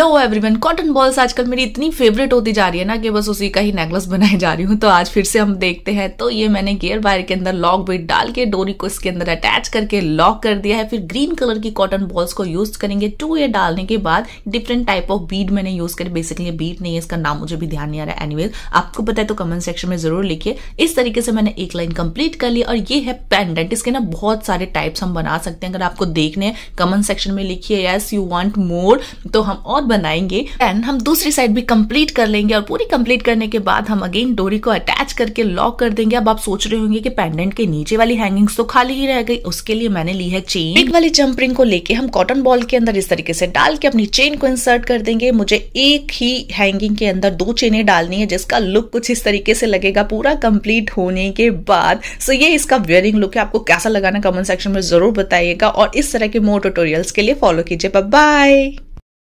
hello everyone cotton balls आजकल मेरी इतनी फेवरेट होती जा रही है ना कि बस उसी का ही नेकलेस बनाए जा रही हूँ तो आज फिर से हम देखते हैं तो ये मैंने गियर वायर के अंदर लॉक बेट डाल के डोरी को इसके अंदर अटैच करके लॉक कर दिया है फिर ग्रीन कलर की कॉटन बॉल्स को यूज करेंगे टू ये डालने के बाद डिफरेंट टाइप ऑफ बीड मैंने यूज करी बेसिकली बीड नहीं है इसका नाम मुझे भी ध्यान नहीं आ रहा है एनीवेज आपको पता है तो कमेंट सेक्शन में जरूर लिखिए इस तरीके से मैंने एक लाइन कंप्लीट कर ली और ये है पेंडेंट इसके ना बहुत सारे टाइप्स हम बना सकते हैं अगर आपको देखने कमेंट सेक्शन में लिखिए यस यू वॉन्ट मोर तो हम और बनाएंगे एंड हम दूसरी साइड भी कंप्लीट कर लेंगे और पूरी कंप्लीट करने के बाद हम अगेन डोरी को अटैच करके लॉक कर देंगे अब आप सोच रहे होंगे कि पेंडेंट के नीचे वाली हैंगिंग्स तो खाली ही रह गई उसके लिए मैंने ली है चेन एक वाली जंप रिंग को लेके हम कॉटन बॉल के अंदर इस तरीके से डाल के अपनी चेन को इंसर्ट कर देंगे मुझे एक ही हैंगिंग के अंदर दो चेने डालनी है जिसका लुक कुछ इस तरीके से लगेगा पूरा कंप्लीट होने के बाद सो ये इसका वेयरिंग लुक है आपको कैसा लगाना कमेंट सेक्शन में जरूर बताइएगा और इस तरह के मोर ट्यूटोरियल्स के लिए फॉलो कीजिए बाय